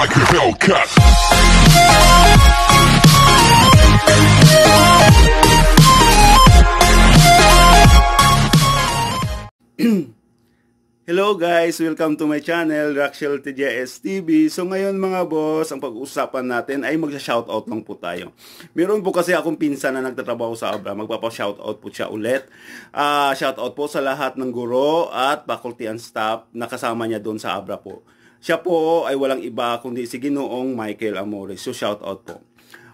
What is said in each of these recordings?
like a Hellcat. Hello guys! Welcome to my channel, Raxel TJS TV. So ngayon mga boss, ang pag-uusapan natin ay magsha-shoutout lang po tayo. Meron po kasi akong pinsan na nagtatrabaho sa Abra. Magpapa-shoutout po siya ulit. Uh, shoutout po sa lahat ng guro at faculty and staff na kasama niya doon sa Abra po. Siya po ay walang iba kundi si Ginoong Michael Amores. So shout out po.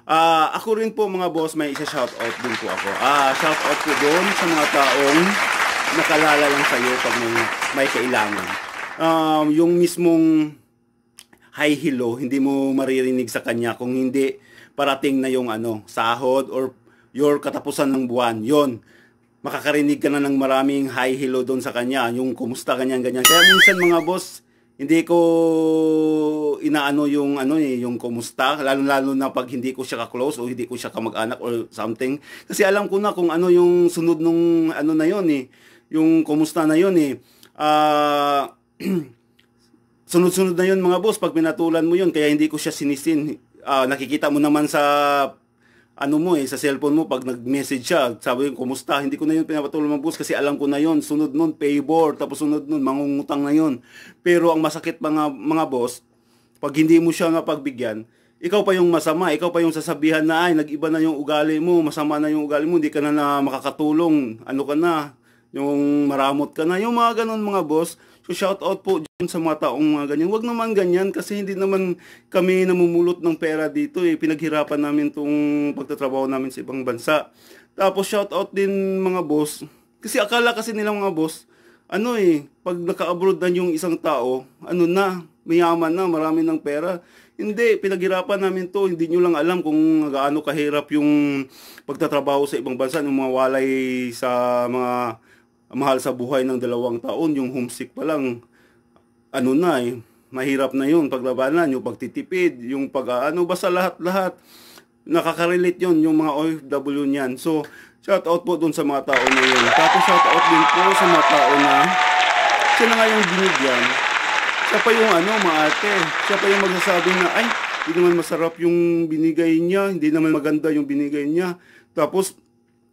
Uh, ako rin po mga boss, may isa shout out din po ako. Ah, uh, shout out po doon sa mga taong nakalala lang sa iyo pag may, may kailangan. Um, yung mismong hi hello, hindi mo maririnig sa kanya kung hindi parating na yung ano, sahod or your katapusan ng buwan. Yon, makakarinig ka na ng maraming hi hello doon sa kanya, yung kumusta ganyan ganyan. Kaya minsan mga boss, hindi ko inaano yung ano eh, yung kumusta, lalo-lalo na pag hindi ko siya ka-close o hindi ko siya kamag-anak or something. Kasi alam ko na kung ano yung sunod nung ano na yon eh, yung kumusta na yon eh. Uh, sunod-sunod na yon mga boss pag pinatulan mo yon kaya hindi ko siya sinisin. Uh, nakikita mo naman sa ano mo eh, sa cellphone mo, pag nag-message siya, sabi ko, kumusta? Hindi ko na yun pinapatuloy ng boss kasi alam ko na yun. Sunod nun, paybor, Tapos sunod nun, mangungutang na yun. Pero ang masakit mga, mga boss, pag hindi mo siya mapagbigyan, ikaw pa yung masama, ikaw pa yung sasabihan na ay, nag-iba na yung ugali mo, masama na yung ugali mo, hindi ka na, na makakatulong, ano ka na, yung maramot ka na, yung mga ganun mga boss, So shout out po dyan sa mga taong mga ganyan. Huwag naman ganyan kasi hindi naman kami namumulot ng pera dito eh. Pinaghirapan namin tong pagtatrabaho namin sa ibang bansa. Tapos shout out din mga boss. Kasi akala kasi nila mga boss, ano eh, pag naka-abroad na yung isang tao, ano na, mayaman na, marami ng pera. Hindi, pinaghirapan namin to. Hindi nyo lang alam kung gaano kahirap yung pagtatrabaho sa ibang bansa, yung mga walay sa mga mahal sa buhay ng dalawang taon, yung homesick pa lang, ano na eh, mahirap na yun paglabanan, yung pagtitipid, yung pag ano, basta lahat-lahat. nakaka-relate yun, yung mga OFW niyan. So, shout out po dun sa mga tao na yun. Tapos shout out din po sa mga tao na sila nga yung binigyan. Siya pa yung ano, maate. Siya pa yung magsasabi na, ay, hindi naman masarap yung binigay niya, hindi naman maganda yung binigay niya. Tapos,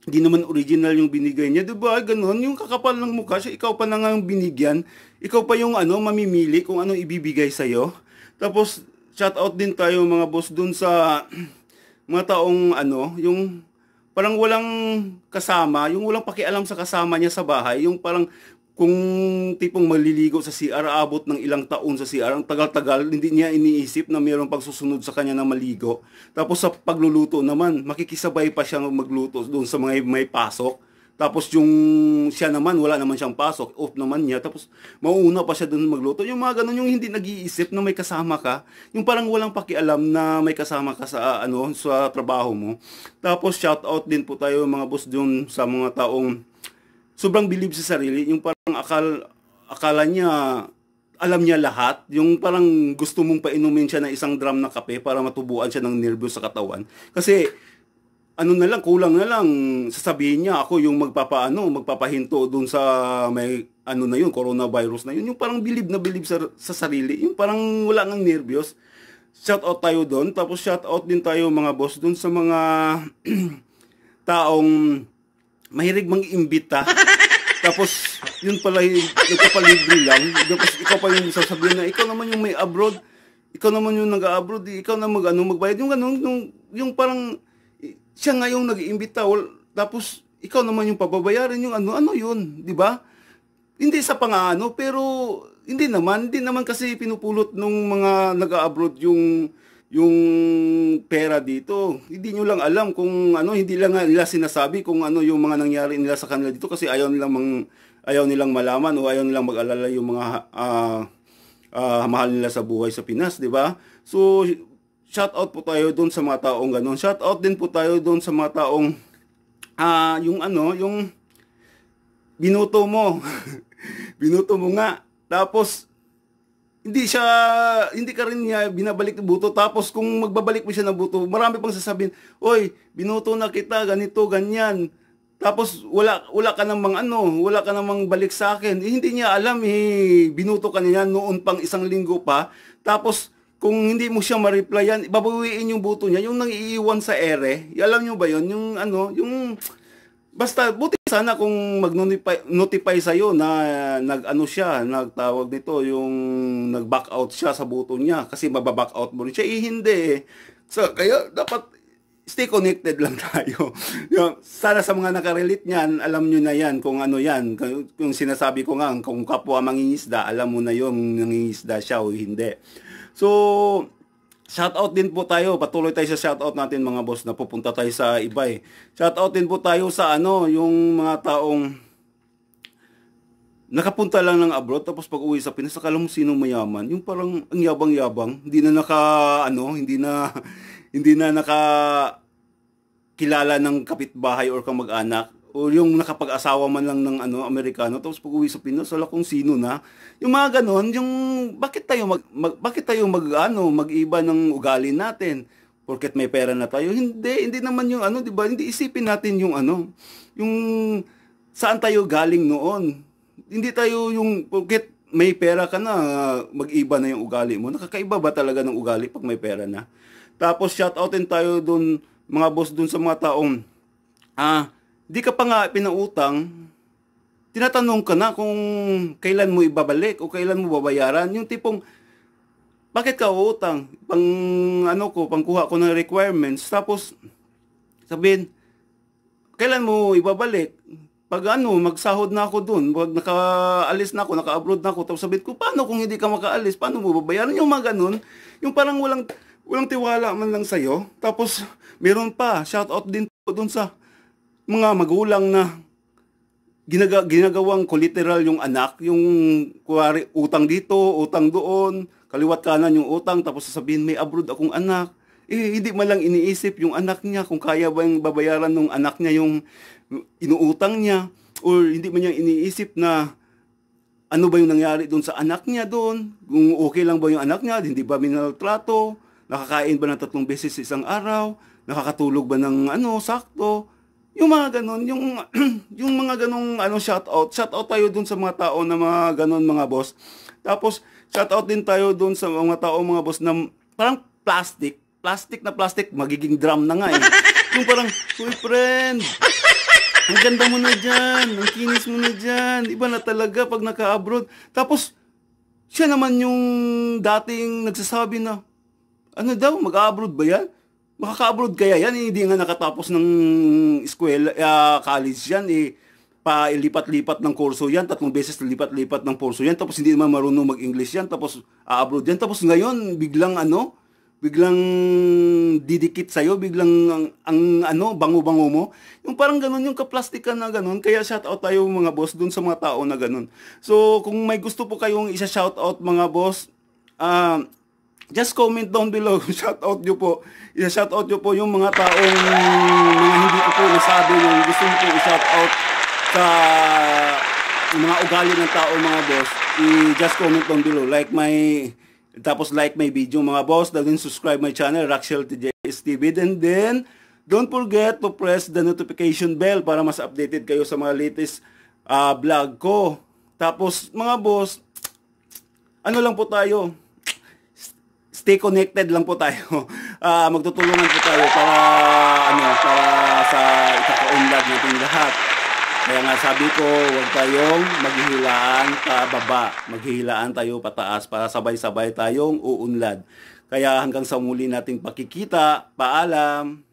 hindi naman original yung binigay niya, 'di ba? Ganun, yung kakapal ng mukha, siya ikaw pa na nga yung binigyan. Ikaw pa yung ano, mamimili kung anong ibibigay sa iyo. Tapos shout out din tayo mga boss dun sa mga taong ano, yung parang walang kasama, yung walang pakialam sa kasama niya sa bahay, yung parang kung tipong maliligo sa CR, abot ng ilang taon sa CR, ang tagal-tagal, hindi niya iniisip na mayroong pagsusunod sa kanya na maligo. Tapos sa pagluluto naman, makikisabay pa siyang magluto doon sa mga may pasok. Tapos yung siya naman, wala naman siyang pasok, off naman niya. Tapos mauuna pa siya doon magluto. Yung mga ganun, yung hindi nag-iisip na may kasama ka. Yung parang walang pakialam na may kasama ka sa, ano, sa trabaho mo. Tapos shout out din po tayo mga boss doon sa mga taong sobrang believe sa sarili, yung parang akal, akala niya, alam niya lahat, yung parang gusto mong painumin siya ng isang drum na kape para matubuan siya ng nervyos sa katawan. Kasi, ano na lang, kulang na lang, sasabihin niya ako yung magpapaano, magpapahinto dun sa may, ano na yun, coronavirus na yun. Yung parang believe na believe sa, sa sarili, yung parang wala nang nervyos. Shout out tayo doon, tapos shout out din tayo mga boss doon sa mga taong mahilig mang imbita Tapos, yun pala, nagpapalibre lang. Tapos, ikaw pa yung sasabihin na, ikaw naman yung may abroad. Ikaw naman yung nag-abroad. Eh. Ikaw na mag, ano, magbayad. Yung ganun, yung, yung parang, siya nga nag-iimbita. Well, Tapos, ikaw naman yung pababayaran yung ano, ano yun, di ba? Hindi sa pangano, pero hindi naman, hindi naman kasi pinupulot nung mga nag-abroad yung yung pera dito. Hindi nyo lang alam kung ano, hindi lang nila sinasabi kung ano yung mga nangyari nila sa kanila dito kasi ayaw nilang mang, ayaw nilang malaman o ayaw nilang mag-alala yung mga uh, uh, mahal nila sa buhay sa Pinas, di ba? So shout out po tayo doon sa mga taong ganun. Shout out din po tayo doon sa mga taong uh, yung ano, yung binuto mo. binuto mo nga. Tapos hindi siya, hindi ka rin niya binabalik ng buto. Tapos kung magbabalik mo siya ng buto, marami pang sasabihin, Oy, binuto na kita, ganito, ganyan. Tapos wala, wala ka namang ano, wala ka namang balik sa akin. Eh, hindi niya alam, eh, binuto ka niya noon pang isang linggo pa. Tapos kung hindi mo siya ma-replyan, babawiin yung buto niya, yung nang iiwan sa ere. Alam niyo ba yon Yung ano, yung, basta buti sana kung mag-notify notify sa iyo na nag-ano siya, nagtawag nito yung nag-back out siya sa buto niya kasi mababack out mo rin siya. Eh, hindi eh. So, kaya dapat stay connected lang tayo. sana sa mga nakarelate niyan, alam niyo na yan kung ano yan. Kung sinasabi ko nga, kung kapwa mangingisda, alam mo na yung nangingisda siya o hindi. So, Shoutout din po tayo, patuloy tayo sa shoutout natin mga boss na pupunta tayo sa iba eh. Shoutout din po tayo sa ano, yung mga taong nakapunta lang ng abroad tapos pag uwi sa Pinas, akala mo sino mayaman. Yung parang ang yabang-yabang, hindi na naka ano, hindi na hindi na naka kilala ng kapitbahay or kamag-anak o yung nakapag-asawa man lang ng ano Amerikano tapos pag-uwi sa Pinas wala kung sino na yung mga ganon yung bakit tayo mag, mag bakit tayo mag ano mag-iba ng ugali natin porket may pera na tayo hindi hindi naman yung ano di ba hindi isipin natin yung ano yung saan tayo galing noon hindi tayo yung porket may pera ka na mag-iba na yung ugali mo nakakaiba ba talaga ng ugali pag may pera na tapos shout outin tayo doon mga boss doon sa mga taong ah Di ka pa nga pinautang, tinatanong ka na kung kailan mo ibabalik o kailan mo babayaran. Yung tipong, bakit ka utang? Pang ano ko, pangkuha ko ng requirements. Tapos, sabihin, kailan mo ibabalik? Pag ano, magsahod na ako dun. Pag nakaalis na ako, naka-abroad na ako. Tapos sabihin ko, paano kung hindi ka makaalis? Paano mo babayaran? Yung mga ganun, yung parang walang, walang tiwala man lang sa'yo. Tapos, meron pa, shout out din po dun sa mga magulang na ginaga, ginagawang collateral yung anak, yung kuwari, utang dito, utang doon, kaliwat kanan yung utang, tapos sasabihin may abroad akong anak. Eh, hindi man lang iniisip yung anak niya kung kaya ba yung babayaran ng anak niya yung inuutang niya or hindi man niya iniisip na ano ba yung nangyari doon sa anak niya doon, kung okay lang ba yung anak niya, hindi ba minaltrato, nakakain ba ng tatlong beses isang araw, nakakatulog ba ng ano, sakto, yung mga ganun, yung, yung mga ganung ano, shout out. Shout out tayo dun sa mga tao na mga ganun mga boss. Tapos, shout out din tayo dun sa mga tao mga boss na parang plastic. Plastic na plastic, magiging drum na nga eh. Yung parang, Uy friend, ang ganda mo na dyan, ang kinis mo na dyan. Iba na talaga pag naka-abroad. Tapos, siya naman yung dating nagsasabi na, ano daw, mag-abroad ba yan? makaka-abroad kaya yan, eh. hindi nga nakatapos ng school, uh, ah, college yan, eh, pailipat-lipat ng kurso yan, tatlong beses lipat-lipat ng kurso yan, tapos hindi naman marunong mag-English yan, tapos a-abroad yan, tapos ngayon, biglang ano, biglang didikit sa'yo, biglang ang, ang ano, bango-bango mo. Yung parang ganun, yung kaplastikan na ganun, kaya shout out tayo mga boss dun sa mga tao na ganun. So, kung may gusto po kayong isa shout out mga boss, ah, uh, just comment down below. shout out nyo po. I-shout out nyo po yung mga taong mga hindi ko po nasabi yung gusto nyo po i-shout out sa mga ugali ng tao mga boss. I-just comment down below. Like my tapos like my video mga boss. Then subscribe my channel Raxel TJS TV. And then don't forget to press the notification bell para mas updated kayo sa mga latest uh, vlog ko. Tapos mga boss, ano lang po tayo, stay connected lang po tayo. Uh, magtutulungan po tayo para ano, para sa ikakaunlad nating lahat. Kaya nga sabi ko, huwag tayong maghihilaan baba. Maghihilaan tayo pataas para sabay-sabay tayong uunlad. Kaya hanggang sa muli nating pakikita, paalam!